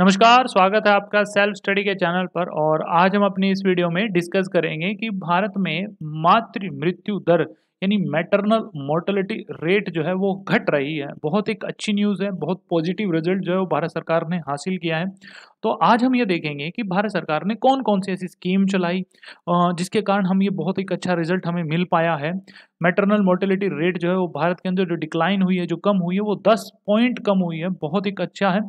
नमस्कार स्वागत है आपका सेल्फ स्टडी के चैनल पर और आज हम अपनी इस वीडियो में डिस्कस करेंगे कि भारत में मातृ मृत्यु दर यानी मैटरनल मोर्टलिटी रेट जो है वो घट रही है बहुत एक अच्छी न्यूज़ है बहुत पॉजिटिव रिजल्ट जो है वो भारत सरकार ने हासिल किया है तो आज हम ये देखेंगे कि भारत सरकार ने कौन कौन सी ऐसी स्कीम चलाई जिसके कारण हम ये बहुत एक अच्छा रिजल्ट हमें मिल पाया है मैटरनल मोर्टेलिटी रेट जो है वो भारत के अंदर जो डिक्लाइन हुई है जो कम हुई है वो दस पॉइंट कम हुई है बहुत एक अच्छा है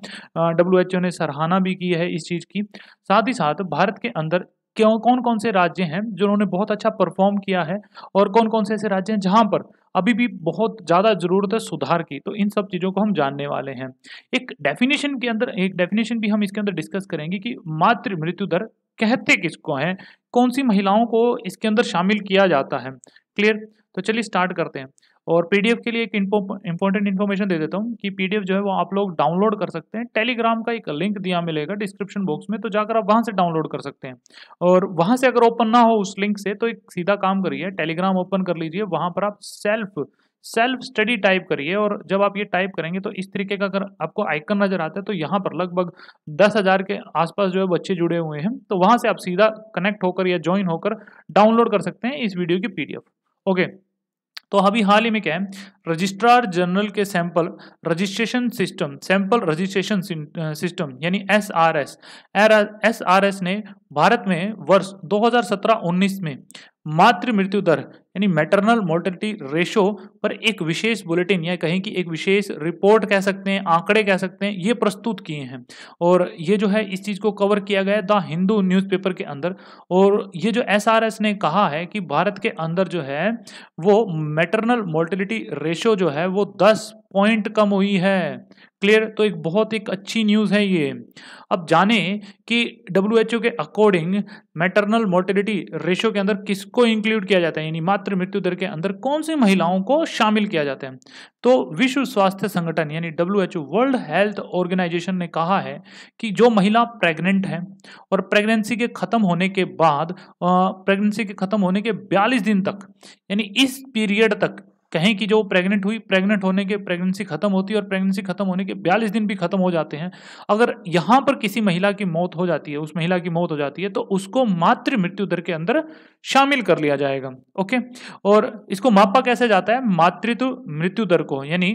डब्ल्यू ने सराहना भी की है इस चीज़ की साथ ही साथ भारत के अंदर क्यों कौन कौन से राज्य हैं जिन्होंने बहुत अच्छा परफॉर्म किया है और कौन कौन से ऐसे राज्य हैं जहां पर अभी भी बहुत ज़्यादा ज़रूरत है सुधार की तो इन सब चीज़ों को हम जानने वाले हैं एक डेफिनेशन के अंदर एक डेफिनेशन भी हम इसके अंदर डिस्कस करेंगे कि मातृ मृत्यु दर कहते किसको हैं कौन सी महिलाओं को इसके अंदर शामिल किया जाता है क्लियर तो चलिए स्टार्ट करते हैं और पीडीएफ के लिए एक इंपॉर्टेंट इन्फॉर्मेशन दे देता हूँ कि पीडीएफ जो है वो आप लोग डाउनलोड कर सकते हैं टेलीग्राम का एक लिंक दिया मिलेगा डिस्क्रिप्शन बॉक्स में तो जाकर आप वहाँ से डाउनलोड कर सकते हैं और वहाँ से अगर ओपन ना हो उस लिंक से तो एक सीधा काम करिए टेलीग्राम ओपन कर लीजिए वहाँ पर आप सेल्फ सेल्फ स्टडी टाइप करिए और जब आप ये टाइप करेंगे तो इस तरीके का अगर आपको आइकन नज़र आता है तो यहाँ पर लगभग दस हज़ार के आसपास जो है बच्चे जुड़े हुए हैं तो वहाँ से आप सीधा कनेक्ट होकर या ज्वाइन होकर डाउनलोड कर सकते हैं इस वीडियो की पीडीएफ ओके तो अभी हाल ही में क्या है रजिस्ट्रार जनरल के sample registration system sample registration system यानी S R S S R S ने भारत में वर्ष 2017-19 में मातृ मृत्यु दर यानी मैटरनल मोर्टलिटी रेशो पर एक विशेष बुलेटिन या कहें कि एक विशेष रिपोर्ट कह सकते हैं आंकड़े कह सकते हैं ये प्रस्तुत किए हैं और ये जो है इस चीज़ को कवर किया गया द हिंदू न्यूज़पेपर के अंदर और ये जो एस ने कहा है कि भारत के अंदर जो है वो मैटरनल मोर्टिलिटी रेशो जो है वो दस पॉइंट कम हुई है क्लियर तो एक बहुत एक अच्छी न्यूज़ है ये अब जाने कि डब्ल्यू के अकॉर्डिंग मैटरनल मोर्टिलिटी रेशो के अंदर किसको इंक्लूड किया जाता है यानी मातृ मृत्यु दर के अंदर कौन सी महिलाओं को शामिल किया जाता है तो विश्व स्वास्थ्य संगठन यानी डब्ल्यू वर्ल्ड हेल्थ ऑर्गेनाइजेशन ने कहा है कि जो महिला प्रेग्नेंट है और प्रेगनेंसी के ख़त्म होने के बाद प्रेगनेंसी के ख़त्म होने के बयालीस दिन तक यानी इस पीरियड तक कहें कि जो प्रेग्नेंट हुई प्रेग्नेंट होने के प्रेगनेंसी खत्म होती है और प्रेगनेंसी खत्म होने के बयालीस दिन भी खत्म हो जाते हैं अगर यहाँ पर किसी महिला की मौत हो जाती है उस महिला की मौत हो जाती है तो उसको मातृ मृत्यु दर के अंदर शामिल कर लिया जाएगा ओके और इसको मापा कैसे जाता है मातृत्व मृत्यु दर को यानी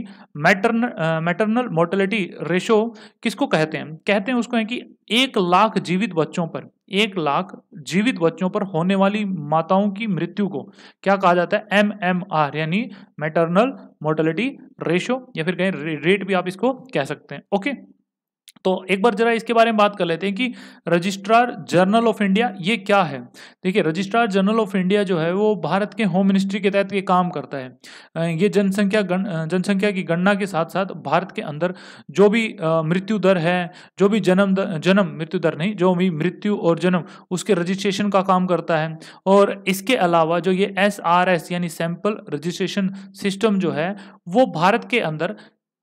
मैटर्न मैटरनल मोर्टलिटी रेशो किसको कहते हैं कहते हैं उसको है कि एक लाख जीवित बच्चों पर एक लाख जीवित बच्चों पर होने वाली माताओं की मृत्यु को क्या कहा जाता है एम एम आर यानी मेटरनल मोर्टेलिटी रेशो या फिर कहें रेट भी आप इसको कह सकते हैं ओके तो एक बार जरा इसके बारे में बात कर लेते हैं कि रजिस्ट्रार जर्नल ऑफ इंडिया ये क्या है देखिए रजिस्ट्रार जर्नल ऑफ इंडिया जो है वो भारत के होम मिनिस्ट्री के तहत ये काम करता है ये जनसंख्या जनसंख्या की गणना के साथ साथ भारत के अंदर जो भी मृत्यु दर है जो भी जन्म जन्म मृत्यु दर नहीं जो भी मृत्यु और जन्म उसके रजिस्ट्रेशन का काम करता है और इसके अलावा जो ये एस यानी सैंपल रजिस्ट्रेशन सिस्टम जो है वो भारत के अंदर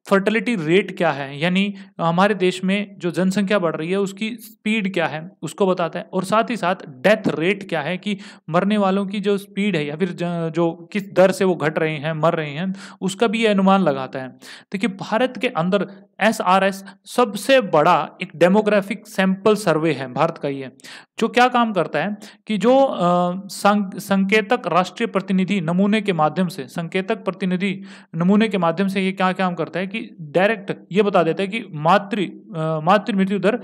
फर्टिलिटी रेट क्या है यानी हमारे देश में जो जनसंख्या बढ़ रही है उसकी स्पीड क्या है उसको बताता है और साथ ही साथ डेथ रेट क्या है कि मरने वालों की जो स्पीड है या फिर जो किस दर से वो घट रहे हैं मर रहे हैं उसका भी ये अनुमान लगाता है देखिए भारत के अंदर एस आर एस सबसे बड़ा एक डेमोग्राफिक सैंपल सर्वे है भारत का ये जो क्या काम करता है कि जो संकेतक राष्ट्रीय प्रतिनिधि नमूने के माध्यम से संकेतक प्रतिनिधि नमूने के माध्यम से ये क्या काम करता है कि डायरेक्ट ये बता देता है कि मातृ मातृ मृत्यु दर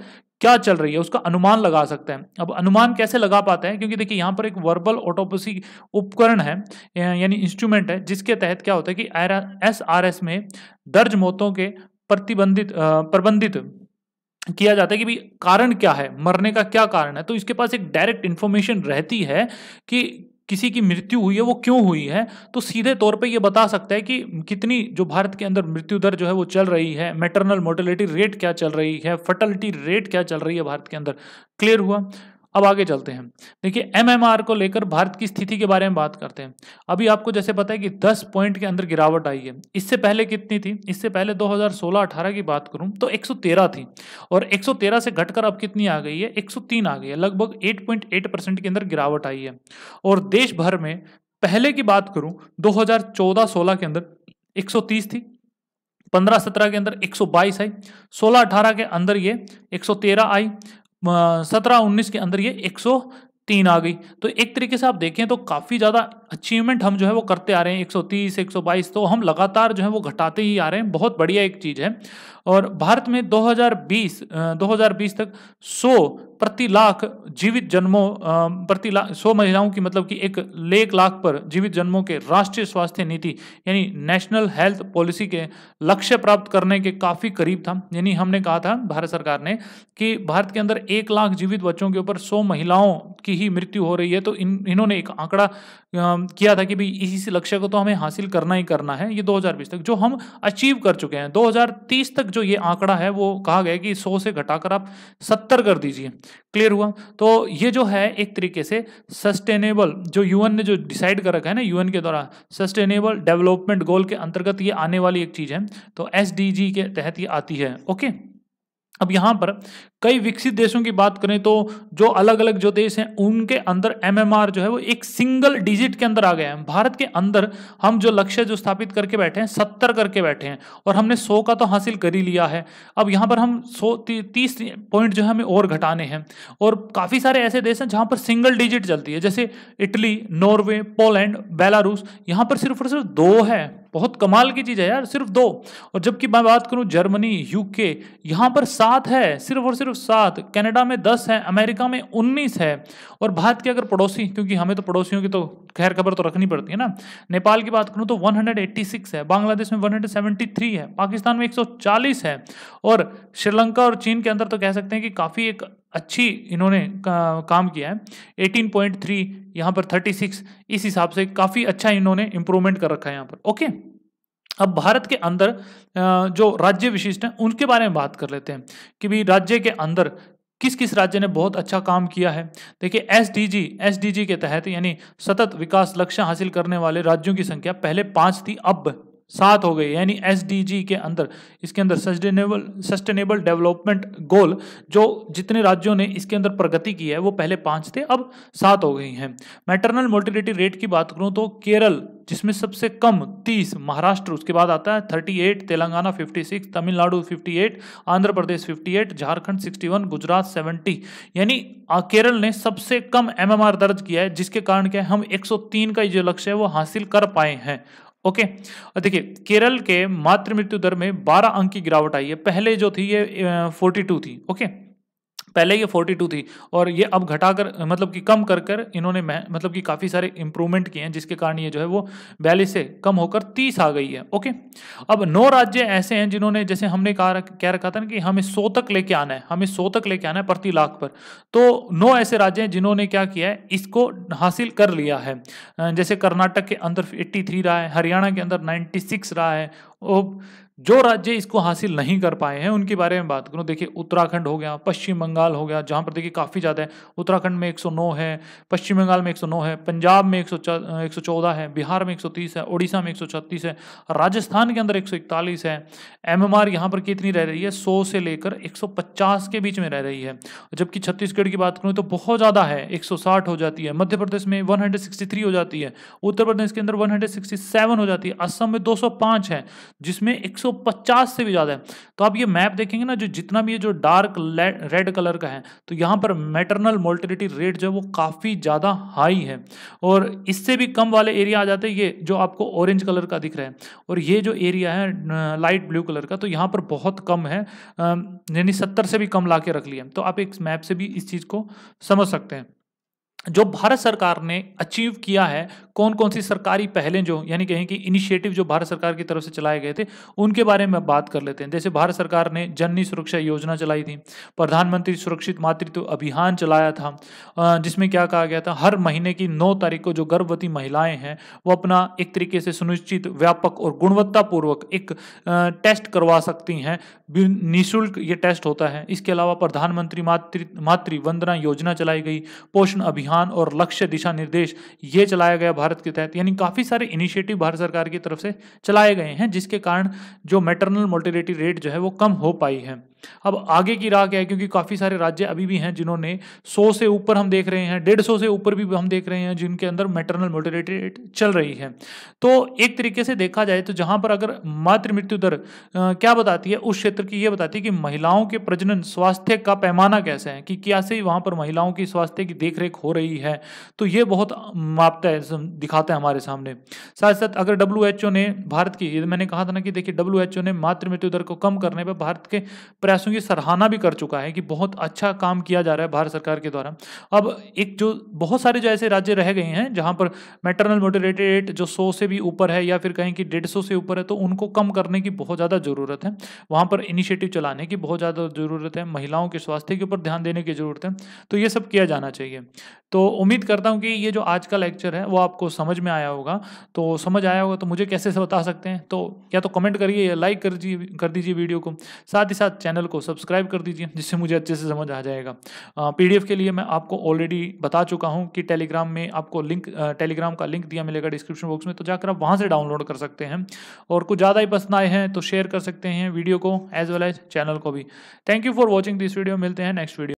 क्या चल रही है उसका अनुमान लगा सकते हैं अब अनुमान कैसे लगा पाते हैं क्योंकि देखिए यहाँ पर एक वर्बल ऑटोपसी उपकरण है यानी इंस्ट्रूमेंट है जिसके तहत क्या होता है कि एस आर एस में दर्ज मौतों के प्रतिबंधित प्रबंधित किया जाता है कि भाई कारण क्या है मरने का क्या कारण है तो इसके पास एक डायरेक्ट इन्फॉर्मेशन रहती है कि किसी की मृत्यु हुई है वो क्यों हुई है तो सीधे तौर पे ये बता सकता है कि कितनी जो भारत के अंदर मृत्यु दर जो है वो चल रही है मेटरनल मोर्टेलिटी रेट क्या चल रही है फर्टलिटी रेट क्या चल रही है भारत के अंदर क्लियर हुआ अब आगे चलते हैं देखिए एमएमआर को लेकर भारत की स्थिति के बारे में बात करते हैं अभी आपको जैसे पता है कि 10 पॉइंट के अंदर गिरावट आई है इससे पहले कितनी थी इससे पहले 2016-18 की बात करूं तो 113 थी और 113 से घटकर अब कितनी आ गई है 103 आ गई है लगभग 8.8 परसेंट के अंदर गिरावट आई है और देश भर में पहले की बात करूँ दो हजार के अंदर एक थी पंद्रह सत्रह के अंदर 122 आई सोलह अठारह के अंदर ये 113 आई सत्रह उन्नीस के अंदर ये तीन आ गई तो एक तरीके से आप देखें तो काफ़ी ज़्यादा अचीवमेंट हम जो है वो करते आ रहे हैं 130 122 तो हम लगातार जो है वो घटाते ही आ रहे हैं बहुत बढ़िया एक चीज़ है और भारत में 2020 2020 तक 100 प्रति लाख जीवित जन्मों प्रति लाख सौ महिलाओं की मतलब कि एक लेख लाख पर जीवित जन्मों के राष्ट्रीय स्वास्थ्य नीति यानी नेशनल हेल्थ पॉलिसी के लक्ष्य प्राप्त करने के काफ़ी करीब था यानी हमने कहा था भारत सरकार ने कि भारत के अंदर एक लाख जीवित बच्चों के ऊपर सौ महिलाओं की ही मृत्यु हो रही है तो इन इन्होंने एक आंकड़ा किया था कि भाई इसी लक्ष्य को तो हमें हासिल करना ही करना है ये 2020 तक जो हम अचीव कर चुके हैं 2030 तक जो ये आंकड़ा है वो कहा गया कि 100 से घटाकर आप 70 कर दीजिए क्लियर हुआ तो ये जो है एक तरीके से सस्टेनेबल जो यूएन ने जो डिसाइड कर रखा है ना यूएन के द्वारा सस्टेनेबल डेवलपमेंट गोल के अंतर्गत ये आने वाली एक चीज़ है तो एस के तहत ये आती है ओके अब यहाँ पर कई विकसित देशों की बात करें तो जो अलग अलग जो देश हैं उनके अंदर एमएमआर जो है वो एक सिंगल डिजिट के अंदर आ गया है भारत के अंदर हम जो लक्ष्य जो स्थापित करके बैठे हैं सत्तर करके बैठे हैं और हमने सौ का तो हासिल कर ही लिया है अब यहाँ पर हम सौ ती, तीस पॉइंट जो है हमें और घटाने हैं और काफ़ी सारे ऐसे देश हैं जहाँ पर सिंगल डिजिट चलती है जैसे इटली नॉर्वे पोलैंड बेलारूस यहाँ पर सिर्फ और सिर्फ दो है बहुत कमाल की चीज़ है यार सिर्फ दो और जबकि मैं बात करूँ जर्मनी यूके यहाँ पर सात है सिर्फ और सिर्फ सिर्फ सात कनाडा में दस है अमेरिका में उन्नीस है और भारत के अगर पड़ोसी क्योंकि हमें तो पड़ोसियों की तो खैर खबर तो रखनी पड़ती है ना नेपाल की बात करूँ तो 186 है बांग्लादेश में 173 है पाकिस्तान में 140 है और श्रीलंका और चीन के अंदर तो कह सकते हैं कि काफ़ी एक अच्छी इन्होंने का, काम किया है 18.3 यहाँ पर 36 इस हिसाब से काफ़ी अच्छा इन्होंने इम्प्रूवमेंट कर रखा है यहाँ पर ओके अब भारत के अंदर जो राज्य विशिष्ट हैं उनके बारे में बात कर लेते हैं कि भाई राज्य के अंदर किस किस राज्य ने बहुत अच्छा काम किया है देखिए एस एसडीजी के तहत यानी सतत विकास लक्ष्य हासिल करने वाले राज्यों की संख्या पहले पाँच थी अब सात हो गई यानी एस के अंदर इसके अंदर सस्टेनेबल सस्टेनेबल डेवलपमेंट गोल जो जितने राज्यों ने इसके अंदर प्रगति की है वो पहले पाँच थे अब सात हो गई हैं मैटरनल मोर्टिलिटी रेट की बात करूँ तो केरल जिसमें सबसे कम तीस महाराष्ट्र उसके बाद आता है thirty eight Telangana fifty six Tamil Nadu fifty eight Andhra Pradesh fifty eight Jharkhand sixty one Gujarat seventy यानी केरल ने सबसे कम एमएमआर दर्ज किया है जिसके कारण क्या हम 103 का जो लक्ष्य है वो हासिल कर पाए हैं ओके और देखिए केरल के मातृ मृत्यु दर में 12 अंक की गिरावट आई है पहले जो थी ये 42 थी ओके पहले ये 42 थी और ये अब घटाकर मतलब कि कम कर कर इन्होंने मतलब कि काफ़ी सारे इंप्रूवमेंट किए हैं जिसके कारण ये जो है वो बयालीस से कम होकर तीस आ गई है ओके अब नौ राज्य ऐसे हैं जिन्होंने जैसे हमने कहा कह रखा था ना कि हमें सौ तक लेके आना है हमें सौ तक लेके आना है प्रति लाख पर तो नौ ऐसे राज्य हैं जिन्होंने क्या किया है इसको हासिल कर लिया है जैसे कर्नाटक के अंदर एट्टी थ्री रहा है हरियाणा के अंदर नाइन्टी सिक्स रहा है और जो राज्य इसको हासिल नहीं कर पाए हैं उनके बारे में बात करूँ देखिए उत्तराखंड हो गया पश्चिम बंगाल हो गया जहाँ पर देखिए काफ़ी ज़्यादा है उत्तराखंड में 109 है पश्चिम बंगाल में 109 है पंजाब में एक सौ है बिहार में 130 है उड़ीसा में 136 है राजस्थान के अंदर 141 है एम एम आर यहाँ पर कितनी रह रही है सौ से लेकर एक के बीच में रह रही है जबकि छत्तीसगढ़ की बात करूँ तो बहुत ज़्यादा है एक हो जाती है मध्य प्रदेश में वन हो जाती है उत्तर प्रदेश के अंदर वन हो जाती है असम में दो है जिसमें एक 150 से भी ज़्यादा है तो आप ये मैप देखेंगे ना जो जितना भी ये जो डार्क रेड कलर का है तो यहाँ पर मेटरनल मोर्टिलिटी रेट जो है वो काफ़ी ज़्यादा हाई है और इससे भी कम वाले एरिया आ जाते हैं ये जो आपको ऑरेंज कलर का दिख रहा है और ये जो एरिया है लाइट ब्लू कलर का तो यहाँ पर बहुत कम है यानी सत्तर से भी कम ला के रख लिया तो आप एक मैप से भी इस चीज़ को समझ सकते हैं जो भारत सरकार ने अचीव किया है कौन कौन सी सरकारी पहलें जो यानी कहें कि इनिशिएटिव जो भारत सरकार की तरफ से चलाए गए थे उनके बारे में बात कर लेते हैं जैसे भारत सरकार ने जननी सुरक्षा योजना चलाई थी प्रधानमंत्री सुरक्षित मातृत्व अभियान चलाया था जिसमें क्या कहा गया था हर महीने की नौ तारीख को जो गर्भवती महिलाएं हैं वो अपना एक तरीके से सुनिश्चित व्यापक और गुणवत्तापूर्वक एक टेस्ट करवा सकती हैं निःशुल्क ये टेस्ट होता है इसके अलावा प्रधानमंत्री मातृ मातृ वंदना योजना चलाई गई पोषण अभियान अभियान और लक्ष्य दिशा निर्देश ये चलाया गया भारत के तहत यानी काफ़ी सारे इनिशिएटिव भारत सरकार की तरफ से चलाए गए हैं जिसके कारण जो मेटरनल मोर्टिलिटी रेट जो है वो कम हो पाई है अब आगे की राह क्या है क्योंकि काफ़ी सारे राज्य अभी भी हैं जिन्होंने 100 से ऊपर हम देख रहे हैं डेढ़ से ऊपर भी हम देख रहे हैं जिनके अंदर मेटरनल मोर्टेलिटी रेट चल रही है तो एक तरीके से देखा जाए तो जहाँ पर अगर मातृ मृत्यु दर क्या बताती है उस क्षेत्र की ये बताती है कि महिलाओं के प्रजनन स्वास्थ्य का पैमाना कैसे है कि क्या से वहाँ पर महिलाओं की स्वास्थ्य की देख हो रही है तो ये बहुत मापता है दिखाता है हमारे सामने साथ साथ अगर डब्ल्यू ने भारत की मैंने कहा था ना कि देखिए डब्ल्यू ने मातृ मृत्यु दर को कम करने पर भारत के प्रयासों की सराहना भी कर चुका है कि बहुत अच्छा काम किया जा रहा है भारत सरकार के द्वारा अब एक जो बहुत सारे जो ऐसे राज्य रह गए हैं जहाँ पर मेटरनल मोटिवेटेड रेट जो सौ से भी ऊपर है या फिर कहें कि डेढ़ सौ से ऊपर है तो उनको कम करने की बहुत ज़्यादा ज़रूरत है वहाँ पर इनिशिएटिव चलाने की बहुत ज़्यादा ज़रूरत है महिलाओं के स्वास्थ्य के ऊपर ध्यान देने की ज़रूरत है तो ये सब किया जाना चाहिए तो उम्मीद करता हूँ कि ये जो आज का लेक्चर है वो आपको समझ में आया होगा तो समझ आया होगा तो मुझे कैसे से बता सकते हैं तो या तो कमेंट करिए या लाइक कर दीजिए कर दीजिए वीडियो को साथ ही साथ चैनल को सब्सक्राइब कर दीजिए जिससे मुझे अच्छे से समझ आ जाएगा पी के लिए मैं आपको ऑलरेडी बता चुका हूँ कि टेलीग्राम में आपको लिंक टेलीग्राम का लिंक दिया मिलेगा डिस्क्रिप्शन बॉक्स में तो जाकर आप वहाँ से डाउनलोड कर सकते हैं और कुछ ज़्यादा ही पसंद आए हैं तो शेयर कर सकते हैं वीडियो को एज वेल एज चैनल को भी thank you for watching this video मिलते हैं नेक्स्ट वीडियो